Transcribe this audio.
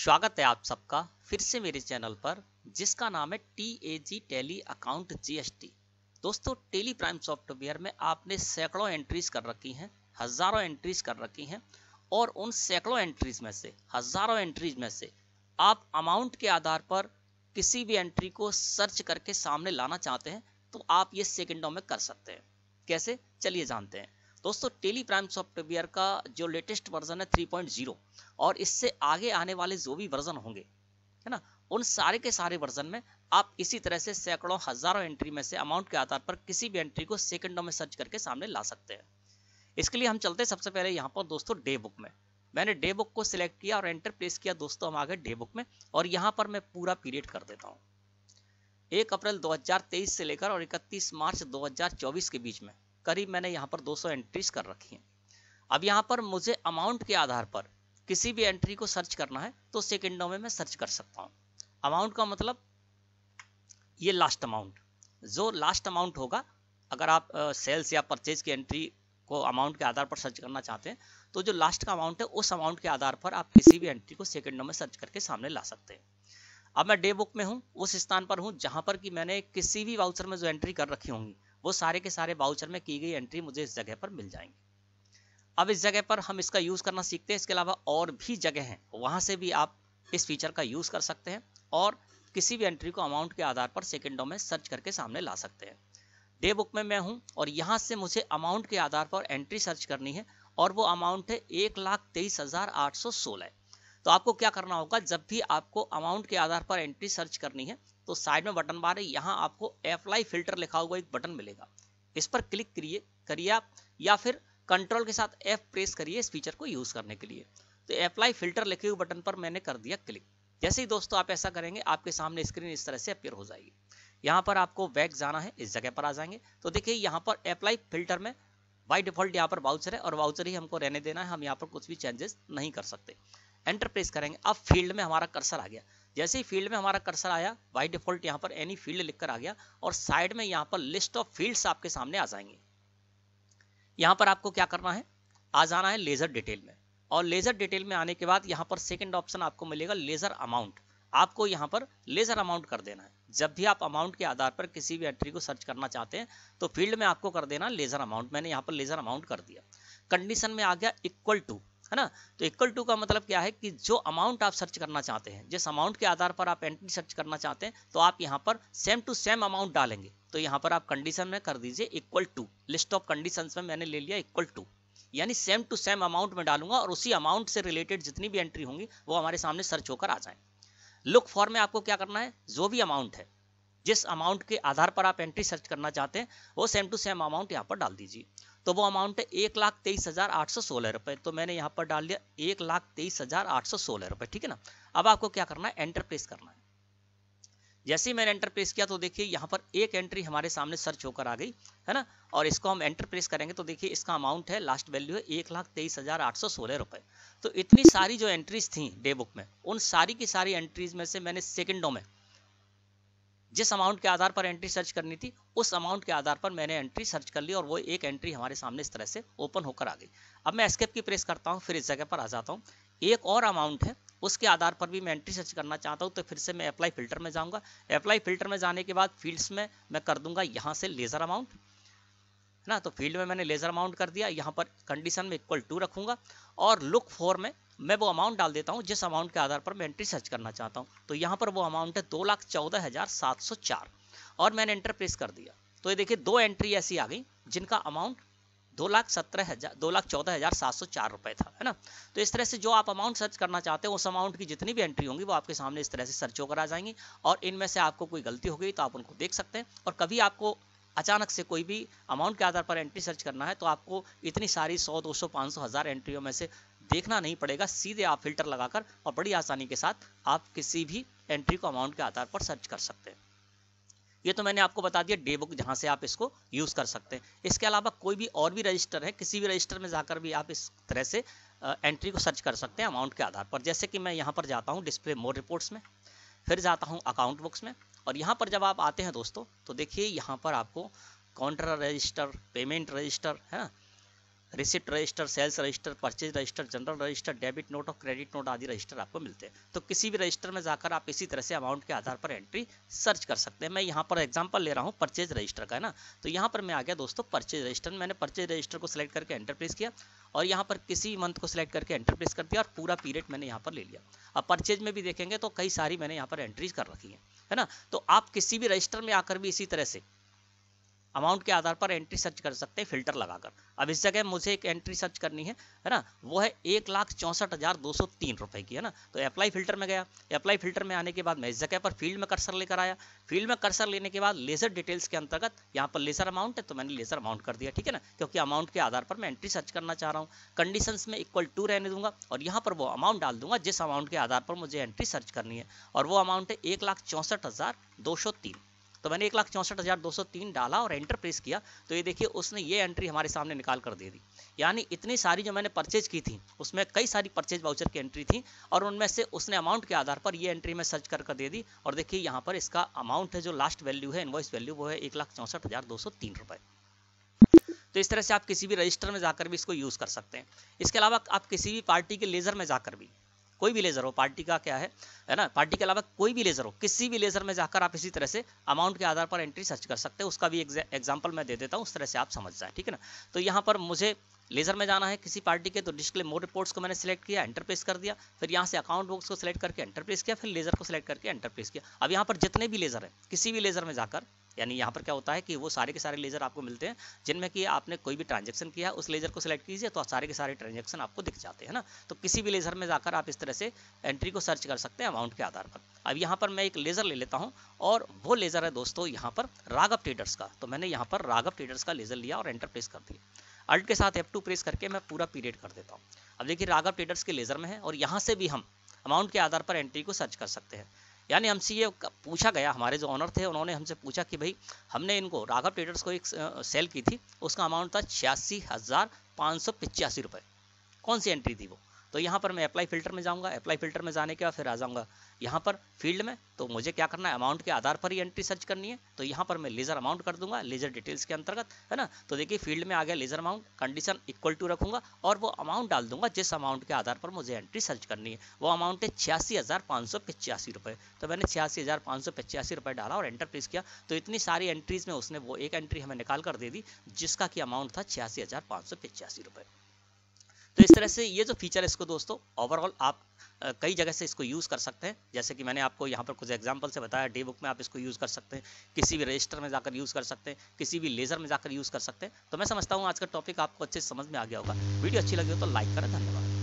स्वागत है आप सबका फिर से मेरे चैनल पर जिसका नाम है T A G Tally account T दोस्तों टेली प्राइम सॉफ्टवेयर में आपने सैकड़ों एंट्रीज कर रखी हैं हजारों एंट्रीज कर रखी हैं और उन सैकड़ों एंट्रीज में से हजारों एंट्रीज में से आप अमाउंट के आधार पर किसी भी एंट्री को सर्च करके सामने लाना चाहते हैं तो आप ये सेकेंडों में कर सकते हैं कैसे चलिए जानते हैं दोस्तों टेली प्राइम सॉफ्टवेयर का जो लेटेस्ट वर्जन है 3.0 और इससे आगे आने वाले जो भी वर्जन होंगे है ना उन सारे के सारे वर्जन में आप इसी तरह से सैकड़ों हजारों एंट्री में से अमाउंट के आधार पर किसी भी एंट्री को सेकंडों में सर्च करके सामने ला सकते हैं इसके लिए हम चलते हैं सबसे पहले यहाँ पर दोस्तों डे बुक में मैंने डे बुक को सिलेक्ट किया और एंटर प्लेस किया दोस्तों हम आ गए डे बुक में और यहाँ पर मैं पूरा पीरियड कर देता हूँ एक अप्रैल 2023 से लेकर और 31 मार्च 2024 के बीच में करीब मैंने यहाँ पर 200 एंट्रीज कर रखी हैं अब यहाँ पर मुझे अमाउंट के आधार पर किसी भी एंट्री को सर्च करना है तो सेकेंडों में मैं सर्च कर सकता हूँ अमाउंट का मतलब ये लास्ट अमाउंट जो लास्ट अमाउंट होगा अगर आप सेल्स या परचेज की एंट्री को अमाउंट के आधार पर सर्च करना चाहते हैं तो जो लास्ट का अमाउंट है उस अमाउंट के आधार पर आप किसी भी एंट्री को सेकेंडों में सर्च करके सामने ला सकते हैं अब मैं डे बुक में हूँ उस स्थान पर हूँ जहाँ पर कि मैंने किसी भी वाउचर में जो एंट्री कर रखी होंगी वो सारे के सारे बाउचर में की गई एंट्री मुझे इस जगह पर मिल जाएंगे अब इस जगह पर हम इसका यूज़ करना सीखते हैं इसके अलावा और भी जगह हैं वहाँ से भी आप इस फीचर का यूज़ कर सकते हैं और किसी भी एंट्री को अमाउंट के आधार पर सेकेंडों में सर्च करके सामने ला सकते हैं डे बुक में मैं हूँ और यहाँ से मुझे अमाउंट के आधार पर एंट्री सर्च करनी है और वो अमाउंट है एक लाख तेईस हज़ार आठ सौ सोलह तो आपको क्या करना होगा जब भी आपको अमाउंट के आधार पर एंट्री सर्च करनी है तो साइड में बटन बार है यहाँ आपको अप्लाई फिल्टर लिखा हुआ एक बटन मिलेगा इस पर क्लिक करिए करिए आप या फिर कंट्रोल के साथ एफ प्रेस करिए इस फीचर को यूज़ करने के लिए तो अप्लाई फिल्टर लिखे हुए बटन पर मैंने कर दिया क्लिक जैसे ही दोस्तों आप ऐसा करेंगे आपके सामने स्क्रीन इस तरह से अपेयर हो जाएगी यहाँ पर आपको वैक जाना है इस जगह पर आ जाएंगे तो देखिए यहाँ पर अप्लाई फिल्टर में बाई डिफॉल्ट यहाँ पर वाउचर है और वाउचर ही हमको रहने देना है हम यहाँ पर कुछ भी चेंजेस नहीं कर सकते एंटर प्रेस करेंगे अब फील्ड में हमारा कर्सर आ गया जैसे ही फील्ड में हमारा कर्सर आया बाई डिफॉल्ट यहाँ पर एनी फील्ड लिखकर आ गया और साइड में यहाँ पर लिस्ट ऑफ फील्ड्स आपके सामने आ जाएंगे यहाँ पर आपको क्या करना है आ जाना है लेजर डिटेल में और लेजर डिटेल में आने के बाद यहाँ पर सेकेंड ऑप्शन आपको मिलेगा लेजर अमाउंट आपको यहाँ पर लेजर अमाउंट कर देना है जब भी आप अमाउंट के आधार पर किसी भी एंट्री को सर्च करना चाहते हैं तो फील्ड में आपको कर देना लेजर अमाउंट मैंने यहाँ पर लेजर अमाउंट कर दिया कंडीशन में आ गया इक्वल टू है ना तो इक्वल टू का मतलब क्या है कि जो अमाउंट आप सर्च करना चाहते हैं जिस अमाउंट के आधार पर आप एंट्री सर्च करना चाहते हैं तो आप यहाँ पर सेम टू सेम अमाउंट डालेंगे तो यहाँ पर आप कंडीशन में कर दीजिए equal to list of condition में मैंने ले लिया इक्वल टू यानी सेम टू सेम अमाउंट में डालूंगा और उसी अमाउंट से रिलेटेड जितनी भी एंट्री होंगी वो हमारे सामने सर्च होकर आ जाए लुक फॉर में आपको क्या करना है जो भी अमाउंट है जिस अमाउंट के आधार पर आप एंट्री सर्च करना चाहते हैं वो सेम टू सेम अमाउंट यहाँ पर डाल दीजिए तो वो अमाउंट है एक लाख तेईस हज़ार आठ सौ सोलह रुपए तो मैंने यहाँ पर डाल दिया एक लाख तेईस हज़ार आठ सौ सोलह रुपए ठीक है ना अब आपको क्या करना है एंटर प्रेस करना है जैसे ही मैंने एंटर प्रेस किया तो देखिए यहाँ पर एक एंट्री हमारे सामने सर्च होकर आ गई है ना और इसको हम एंटर प्रेस करेंगे तो देखिए इसका अमाउंट है लास्ट वैल्यू है एक लाख तेईस हज़ार आठ सौ सोलह रुपए तो इतनी सारी जो एंट्रीज थी डे बुक में उन सारी की सारी एंट्रीज में से मैंने सेकेंडों में जिस अमाउंट के आधार पर एंट्री सर्च करनी थी उस अमाउंट के आधार पर मैंने एंट्री सर्च कर ली और वो एक एंट्री हमारे सामने इस तरह से ओपन होकर आ गई अब मैं एस्केप की प्रेस करता हूँ फिर इस जगह पर आ जाता हूँ एक और अमाउंट है उसके आधार पर भी मैं एंट्री सर्च करना चाहता हूँ तो फिर से मैं अप्लाई फिल्टर में जाऊँगा अप्लाई फिल्टर में जाने के बाद फील्ड्स में मैं कर दूंगा यहाँ से लेज़र अमाउंट है ना तो फील्ड में मैंने लेज़र अमाउंट कर दिया यहाँ पर कंडीशन में इक्वल टू रखूंगा और लुक फोर में मैं वो अमाउंट डाल देता हूँ जिस अमाउंट के आधार पर मैं एंट्री सर्च करना चाहता हूँ तो यहाँ पर वो अमाउंट है दो लाख चौदह हज़ार सात सौ चार और मैंने एंटर प्रेस कर दिया तो ये देखिए दो एंट्री ऐसी आ गई जिनका अमाउंट दो लाख सत्रह हज़ार दो लाख चौदह हज़ार सात सौ चार रुपये था है ना तो इस तरह से जो आप अमाउंट सर्च करना चाहते हैं उस अमाउंट की जितनी भी एंट्री होंगी वो आपके सामने इस तरह से सर्च होकर आ जाएंगी और इनमें से आपको कोई गलती हो गई तो आप उनको देख सकते हैं और कभी आपको अचानक से कोई भी अमाउंट के आधार पर एंट्री सर्च करना है तो आपको इतनी सारी सौ दो सौ पाँच सौ हज़ार एंट्रियों में से देखना नहीं पड़ेगा सीधे आप फिल्टर लगाकर और बड़ी आसानी के साथ आप किसी भी एंट्री को अमाउंट के आधार पर सर्च कर सकते हैं ये तो मैंने आपको बता दिया डे बुक जहाँ से आप इसको यूज़ कर सकते हैं इसके अलावा कोई भी और भी रजिस्टर है किसी भी रजिस्टर में जाकर भी आप इस तरह से एंट्री को सर्च कर सकते हैं अमाउंट के आधार पर जैसे कि मैं यहाँ पर जाता हूँ डिस्प्ले मोर रिपोर्ट्स में फिर जाता हूँ अकाउंट बुक्स में और यहाँ पर जब आप आते हैं दोस्तों तो देखिए यहाँ पर आपको काउंटर रजिस्टर पेमेंट रजिस्टर है ना receipt register sales register purchase register journal register debit note और क्रेडिट नोट आदि रजिस्टर आपको मिलते हैं तो किसी भी रजिस्टर में जाकर आप इसी तरह से अमाउंट के आधार पर एंट्री सर्च कर सकते हैं मैं यहाँ पर एग्जाम्पल ले रहा हूँ परचेज रजिस्टर का है ना तो यहाँ पर मैं आ गया दोस्तों परचेज रजिस्टर मैंने परचेज रजिस्टर को सिलेक्ट करके एंटरप्रेस किया और यहाँ पर किसी मंथ को सिलेक्ट करके एंटरप्रेस कर दिया और पूरा पीरियड मैंने यहाँ पर ले लिया अब परचेज में भी देखेंगे तो कई सारी मैंने यहाँ पर एंट्रीज कर रखी है है ना तो आप किसी भी रजिस्टर में आकर भी इसी तरह से अमाउंट के आधार पर एंट्री सर्च कर सकते हैं फिल्टर लगाकर अब इस जगह मुझे एक एंट्री सर्च करनी है है ना वो है एक लाख चौंसठ हज़ार दो सौ तीन रुपये की है ना तो अप्लाई फिल्टर में गया अप्लाई फिल्टर में आने के बाद मैं इस जगह पर फील्ड में कर्सर लेकर आया फील्ड में कर्सर लेने के बाद लेजर डिटेल्स के अंतर्गत यहाँ पर लेजर अमाउंट है तो मैंने लेजर अमाउंट कर दिया ठीक है ना क्योंकि अमाउंट के आधार पर मैं एंट्री सर्च करना चाह रहा हूँ कंडीशन में इक्वल टू रहने दूंगा और यहाँ पर वो अमाउंट डाल दूंगा जिस अमाउंट के आधार पर मुझे एंट्री सर्च करनी है और वो अमाउंट है एक लाख चौंसठ हज़ार दो सौ तीन तो मैंने एक लाख चौंसठ हज़ार दो सौ तीन डाला और एंटर प्रेस किया तो ये देखिए उसने ये एंट्री हमारे सामने निकाल कर दे दी यानी इतनी सारी जो मैंने परचेज की थी उसमें कई सारी परचेज वाउचर की एंट्री थी और उनमें से उसने अमाउंट के आधार पर ये एंट्री मैं सर्च कर कर दे दी और देखिए यहाँ पर इसका अमाउंट है जो लास्ट वैल्यू है इन्वॉइस वैल्यू वो है एक लाख चौंसठ हज़ार दो सौ तीन रुपए तो इस तरह से आप किसी भी रजिस्टर में जाकर भी इसको यूज़ कर सकते हैं इसके अलावा आप किसी भी पार्टी के लेज़र में जाकर भी कोई भी लेजर हो पार्टी का क्या है है ना पार्टी के अलावा कोई भी लेजर हो किसी भी लेजर में जाकर आप इसी तरह से अमाउंट के आधार पर एंट्री सर्च कर सकते हैं उसका भी एग्जाम्पल मैं दे देता हूँ उस तरह से आप समझ जाए ठीक है ना तो यहाँ पर मुझे लेजर में जाना है किसी पार्टी के तो डिस्प्ले मोड रिपोर्ट्स को मैंने सेलेक्ट किया एंटरप्रेस कर दिया फिर यहाँ से अकाउंट बॉक्स को सिलेक्ट करके एंटरप्रेस किया फिर लेजर को सिलेक्ट करके एंटरप्रेस किया अब यहाँ पर जितने भी लेजर है किसी भी लेजर में जाकर यानी यहाँ पर क्या होता है कि वो सारे के सारे लेजर आपको मिलते हैं जिनमें कि आपने कोई भी ट्रांजेक्शन किया उस लेजर को सिलेक्ट कीजिए तो सारे के सारे ट्रांजेक्शन आपको दिख जाते हैं ना तो किसी भी लेजर में जाकर आप इस तरह से एंट्री को सर्च कर सकते हैं अमाउंट के आधार पर अब यहाँ पर मैं एक लेजर ले लेता हूँ और वो लेजर है दोस्तों यहाँ पर राघव ट्रेडर्स का तो मैंने यहाँ पर राघव ट्रेडर्स का लेजर लिया और एंटर प्रेस कर दिया अल्ट के साथ एफ टू प्रेस करके मैं पूरा पीरियड कर देता हूँ अब देखिए राघव ट्रेडर्स के लेजर में है और यहाँ से भी हम अमाउंट के आधार पर एंट्री को सर्च कर सकते हैं यानी हमसे ये पूछा गया हमारे जो ऑनर थे उन्होंने हमसे पूछा कि भाई हमने इनको राघव ट्रेडर्स को एक सेल की थी उसका अमाउंट था छियासी हज़ार पाँच सौ पिचासी रुपये कौन सी एंट्री थी वो तो यहाँ पर मैं अप्लाई फिल्टर में जाऊँगा अप्लाई फिल्टर में जाने के बाद फिर आ जाऊँगा यहाँ पर फील्ड में तो मुझे क्या करना है अमाउंट के आधार पर ही एंट्री सर्च करनी है तो यहाँ पर मैं लेजर अमाउंट कर दूंगा लेजर डिटेल्स के अंतर्गत है ना तो देखिए फील्ड में आ गया ledger amount condition equal to रखूंगा और वो अमाउंट डाल दूंगा जिस अमाउंट के आधार पर मुझे एंट्री सर्च करनी है वो अमाउंट है छियासी हज़ार पाँच सौ रुपये तो मैंने छियासी हज़ार पाँच सौ रुपये डाला और एंटर प्रेस किया तो इतनी सारी एंट्रीज में उसने वो एक एंट्री हमें निकाल कर दे दी जिसका कि अमाउंट था छियासी हज़ार पाँच सौ रुपये तो इस तरह से ये जो फीचर है इसको दोस्तों ओवरऑल आप कई जगह से इसको यूज़ कर सकते हैं जैसे कि मैंने आपको यहाँ पर कुछ एग्जाम्पल से बताया डे बुक में आप इसको यूज़ कर सकते हैं किसी भी रजिस्टर में जाकर यूज़ कर सकते हैं किसी भी लेजर में जाकर यूज़ कर सकते हैं तो मैं समझता हूँ आज का टॉपिक आपको अच्छे समझ में आ गया होगा वीडियो अच्छी लगी हो तो लाइक करें धन्यवाद